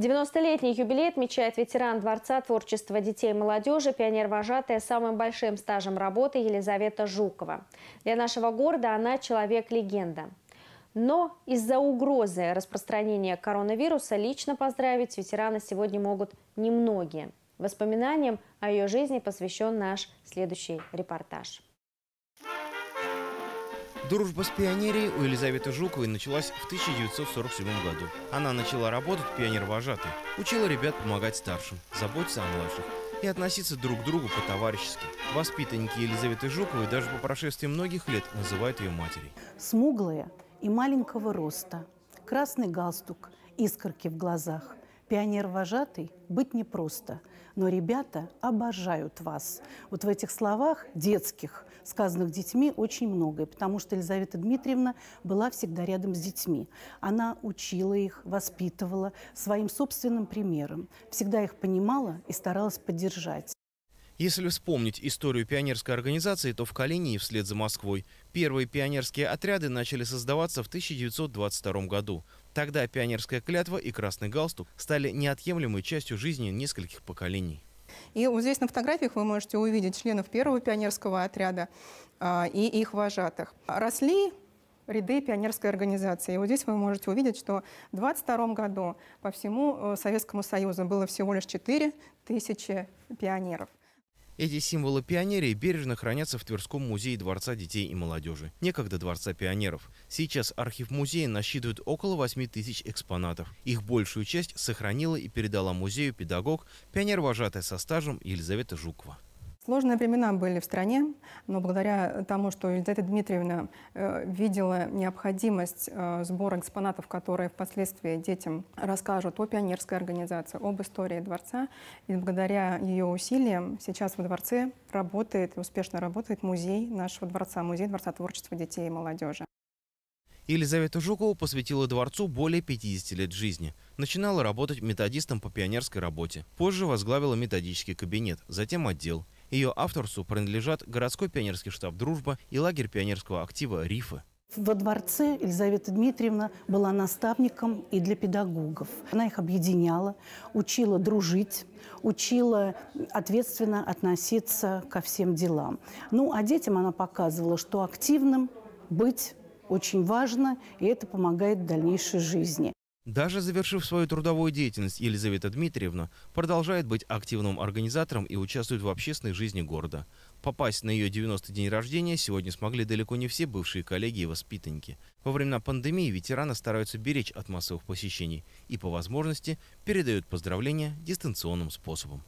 90-летний юбилей отмечает ветеран Дворца творчества детей и молодежи, пионер-вожатая с самым большим стажем работы Елизавета Жукова. Для нашего города она человек-легенда. Но из-за угрозы распространения коронавируса лично поздравить ветерана сегодня могут немногие. Воспоминаниям о ее жизни посвящен наш следующий репортаж. Дружба с пионерией у Елизаветы Жуковой началась в 1947 году. Она начала работать пионер-вожатой, учила ребят помогать старшим, заботиться о младших и относиться друг к другу по-товарищески. Воспитанники Елизаветы Жуковой даже по прошествии многих лет называют ее матерей. Смуглая и маленького роста, красный галстук, искорки в глазах. Пионер-вожатый быть непросто но ребята обожают вас. Вот в этих словах детских, сказанных детьми, очень многое, потому что Елизавета Дмитриевна была всегда рядом с детьми. Она учила их, воспитывала своим собственным примером, всегда их понимала и старалась поддержать. Если вспомнить историю пионерской организации, то в Калинии вслед за Москвой первые пионерские отряды начали создаваться в 1922 году. Тогда пионерская клятва и красный галстук стали неотъемлемой частью жизни нескольких поколений. И вот здесь на фотографиях вы можете увидеть членов первого пионерского отряда а, и их вожатых. Росли ряды пионерской организации. И вот здесь вы можете увидеть, что в 22 году по всему э, Советскому Союзу было всего лишь 4 тысячи пионеров. Эти символы пионерии бережно хранятся в Тверском музее Дворца детей и молодежи, некогда Дворца пионеров. Сейчас архив музея насчитывает около 8 тысяч экспонатов. Их большую часть сохранила и передала музею педагог, пионер-вожатая со стажем Елизавета Жукова. Сложные времена были в стране, но благодаря тому, что Елизавета Дмитриевна э, видела необходимость э, сбора экспонатов, которые впоследствии детям расскажут о пионерской организации, об истории дворца, и благодаря ее усилиям сейчас во дворце работает, успешно работает музей нашего дворца, музей Дворца творчества детей и молодежи. Елизавета Жукова посвятила дворцу более 50 лет жизни. Начинала работать методистом по пионерской работе. Позже возглавила методический кабинет, затем отдел – ее авторству принадлежат городской пионерский штаб «Дружба» и лагерь пионерского актива «Рифы». Во дворце Елизавета Дмитриевна была наставником и для педагогов. Она их объединяла, учила дружить, учила ответственно относиться ко всем делам. Ну, а детям она показывала, что активным быть очень важно, и это помогает в дальнейшей жизни. Даже завершив свою трудовую деятельность, Елизавета Дмитриевна продолжает быть активным организатором и участвует в общественной жизни города. Попасть на ее 90-й день рождения сегодня смогли далеко не все бывшие коллеги и воспитанники. Во времена пандемии ветераны стараются беречь от массовых посещений и по возможности передают поздравления дистанционным способом.